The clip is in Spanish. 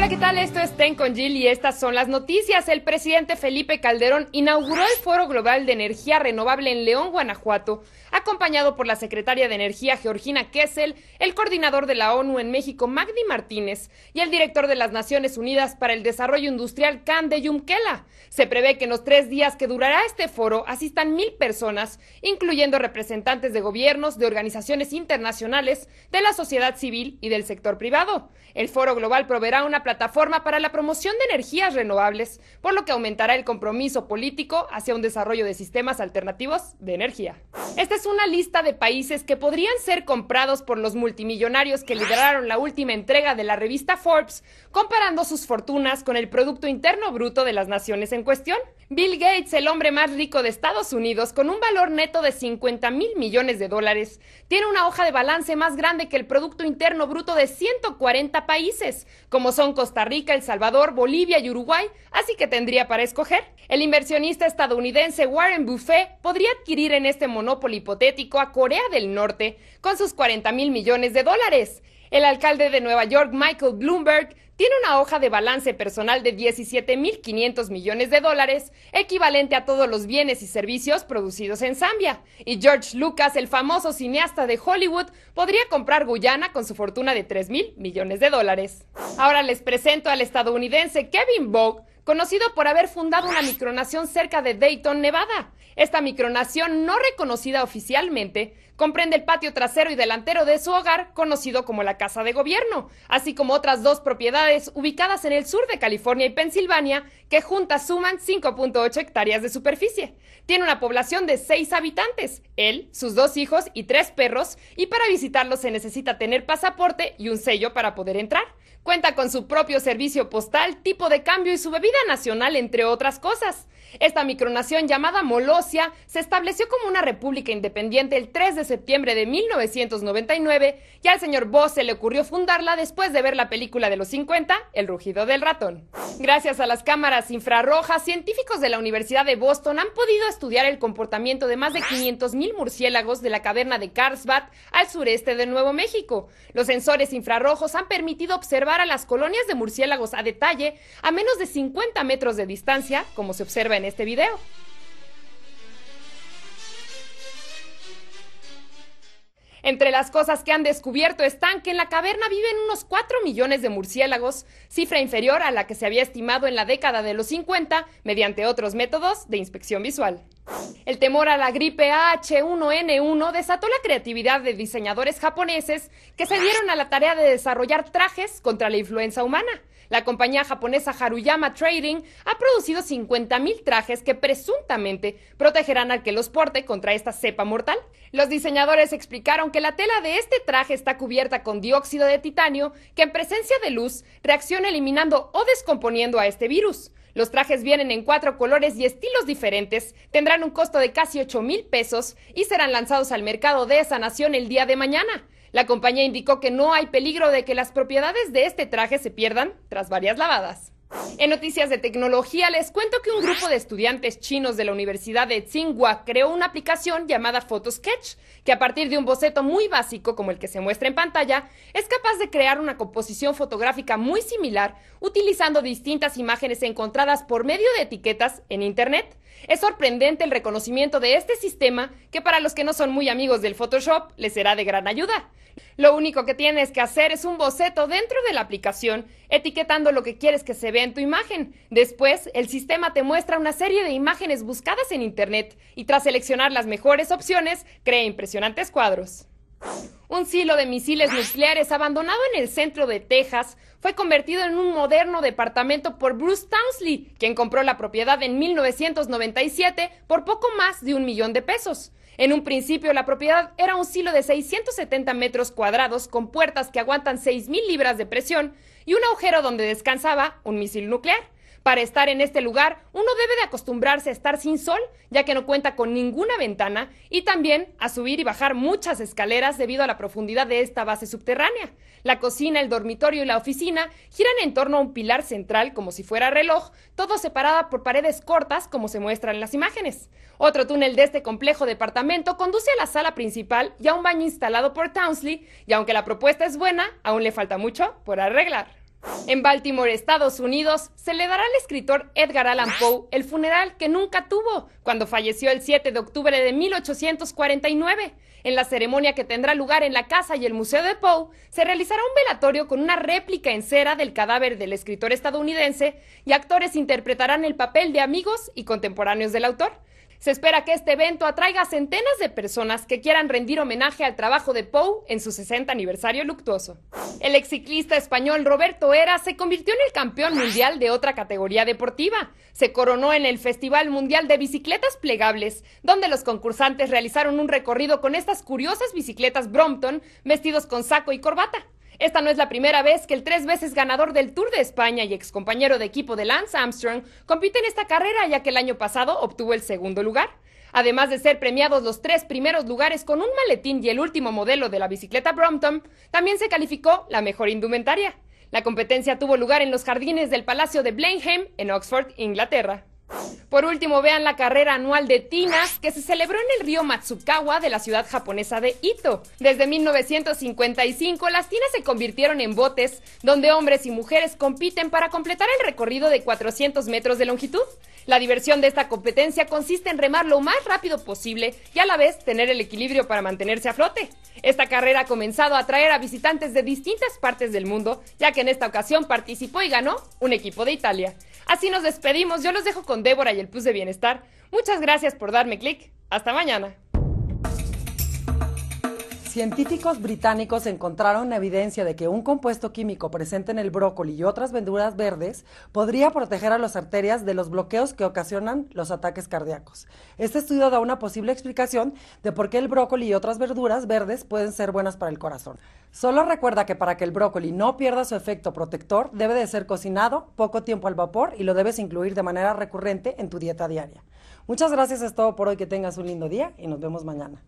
Hola, ¿qué tal? Esto es Ten con Jill y estas son las noticias. El presidente Felipe Calderón inauguró el Foro Global de Energía Renovable en León, Guanajuato, acompañado por la secretaria de Energía Georgina Kessel, el coordinador de la ONU en México Magdi Martínez y el director de las Naciones Unidas para el Desarrollo Industrial Can de Yumkela. Se prevé que en los tres días que durará este foro asistan mil personas, incluyendo representantes de gobiernos, de organizaciones internacionales, de la sociedad civil y del sector privado. El Foro Global proveerá una plataforma para la promoción de energías renovables, por lo que aumentará el compromiso político hacia un desarrollo de sistemas alternativos de energía. Esta es una lista de países que podrían ser comprados por los multimillonarios que lideraron la última entrega de la revista Forbes, comparando sus fortunas con el Producto Interno Bruto de las naciones en cuestión. Bill Gates, el hombre más rico de Estados Unidos, con un valor neto de 50 mil millones de dólares, tiene una hoja de balance más grande que el Producto Interno Bruto de 140 países, como son Costa Rica, El Salvador, Bolivia y Uruguay, así que tendría para escoger. El inversionista estadounidense Warren Buffet podría adquirir en este monopolio hipotético a Corea del Norte con sus 40 mil millones de dólares. El alcalde de Nueva York, Michael Bloomberg, tiene una hoja de balance personal de 17.500 millones de dólares, equivalente a todos los bienes y servicios producidos en Zambia. Y George Lucas, el famoso cineasta de Hollywood, podría comprar Guyana con su fortuna de 3.000 millones de dólares. Ahora les presento al estadounidense Kevin Vogue, conocido por haber fundado una micronación cerca de Dayton, Nevada. Esta micronación, no reconocida oficialmente, comprende el patio trasero y delantero de su hogar, conocido como la Casa de Gobierno, así como otras dos propiedades ubicadas en el sur de California y Pensilvania, que juntas suman 5.8 hectáreas de superficie. Tiene una población de seis habitantes, él, sus dos hijos y tres perros, y para visitarlo se necesita tener pasaporte y un sello para poder entrar. Cuenta con su propio servicio postal, tipo de cambio y su bebida nacional, entre otras cosas. Esta micronación llamada Molosia se estableció como una república independiente el 3 de septiembre de 1999 y al señor Voss se le ocurrió fundarla después de ver la película de los 50, El rugido del ratón. Gracias a las cámaras infrarrojas, científicos de la Universidad de Boston han podido estudiar el comportamiento de más de 500.000 murciélagos de la caverna de Carlsbad al sureste de Nuevo México. Los sensores infrarrojos han permitido observar a las colonias de murciélagos a detalle a menos de 50 metros de distancia, como se observa en este video. Entre las cosas que han descubierto están que en la caverna viven unos 4 millones de murciélagos, cifra inferior a la que se había estimado en la década de los 50 mediante otros métodos de inspección visual. El temor a la gripe H1N1 desató la creatividad de diseñadores japoneses que se dieron a la tarea de desarrollar trajes contra la influenza humana. La compañía japonesa Haruyama Trading ha producido 50.000 trajes que presuntamente protegerán al que los porte contra esta cepa mortal. Los diseñadores explicaron que la tela de este traje está cubierta con dióxido de titanio que en presencia de luz reacciona eliminando o descomponiendo a este virus. Los trajes vienen en cuatro colores y estilos diferentes, tendrán un costo de casi 8 mil pesos y serán lanzados al mercado de esa nación el día de mañana. La compañía indicó que no hay peligro de que las propiedades de este traje se pierdan tras varias lavadas. En noticias de tecnología les cuento que un grupo de estudiantes chinos de la Universidad de Tsinghua creó una aplicación llamada PhotoSketch, que a partir de un boceto muy básico como el que se muestra en pantalla, es capaz de crear una composición fotográfica muy similar utilizando distintas imágenes encontradas por medio de etiquetas en Internet. Es sorprendente el reconocimiento de este sistema que para los que no son muy amigos del Photoshop les será de gran ayuda. Lo único que tienes que hacer es un boceto dentro de la aplicación, etiquetando lo que quieres que se vea en tu imagen. Después, el sistema te muestra una serie de imágenes buscadas en Internet y tras seleccionar las mejores opciones, crea impresionantes cuadros. Un silo de misiles nucleares abandonado en el centro de Texas fue convertido en un moderno departamento por Bruce Townsley, quien compró la propiedad en 1997 por poco más de un millón de pesos. En un principio, la propiedad era un silo de 670 metros cuadrados con puertas que aguantan 6.000 libras de presión y un agujero donde descansaba un misil nuclear. Para estar en este lugar, uno debe de acostumbrarse a estar sin sol, ya que no cuenta con ninguna ventana, y también a subir y bajar muchas escaleras debido a la profundidad de esta base subterránea. La cocina, el dormitorio y la oficina giran en torno a un pilar central como si fuera reloj, todo separado por paredes cortas como se muestra en las imágenes. Otro túnel de este complejo departamento conduce a la sala principal y a un baño instalado por Townsley, y aunque la propuesta es buena, aún le falta mucho por arreglar. En Baltimore, Estados Unidos, se le dará al escritor Edgar Allan Poe el funeral que nunca tuvo, cuando falleció el 7 de octubre de 1849. En la ceremonia que tendrá lugar en la casa y el Museo de Poe, se realizará un velatorio con una réplica en cera del cadáver del escritor estadounidense y actores interpretarán el papel de amigos y contemporáneos del autor. Se espera que este evento atraiga a centenas de personas que quieran rendir homenaje al trabajo de Pou en su 60 aniversario luctuoso. El exciclista español Roberto Era se convirtió en el campeón mundial de otra categoría deportiva. Se coronó en el Festival Mundial de Bicicletas Plegables, donde los concursantes realizaron un recorrido con estas curiosas bicicletas Brompton, vestidos con saco y corbata. Esta no es la primera vez que el tres veces ganador del Tour de España y compañero de equipo de Lance Armstrong compite en esta carrera, ya que el año pasado obtuvo el segundo lugar. Además de ser premiados los tres primeros lugares con un maletín y el último modelo de la bicicleta Brompton, también se calificó la mejor indumentaria. La competencia tuvo lugar en los jardines del Palacio de Blenheim, en Oxford, Inglaterra. Por último, vean la carrera anual de tinas que se celebró en el río Matsukawa de la ciudad japonesa de Ito. Desde 1955, las tinas se convirtieron en botes donde hombres y mujeres compiten para completar el recorrido de 400 metros de longitud. La diversión de esta competencia consiste en remar lo más rápido posible y a la vez tener el equilibrio para mantenerse a flote. Esta carrera ha comenzado a atraer a visitantes de distintas partes del mundo, ya que en esta ocasión participó y ganó un equipo de Italia. Así nos despedimos. Yo los dejo con Débora y el Plus de Bienestar. Muchas gracias por darme clic. Hasta mañana. Científicos británicos encontraron evidencia de que un compuesto químico presente en el brócoli y otras verduras verdes podría proteger a las arterias de los bloqueos que ocasionan los ataques cardíacos. Este estudio da una posible explicación de por qué el brócoli y otras verduras verdes pueden ser buenas para el corazón. Solo recuerda que para que el brócoli no pierda su efecto protector debe de ser cocinado poco tiempo al vapor y lo debes incluir de manera recurrente en tu dieta diaria. Muchas gracias, es todo por hoy, que tengas un lindo día y nos vemos mañana.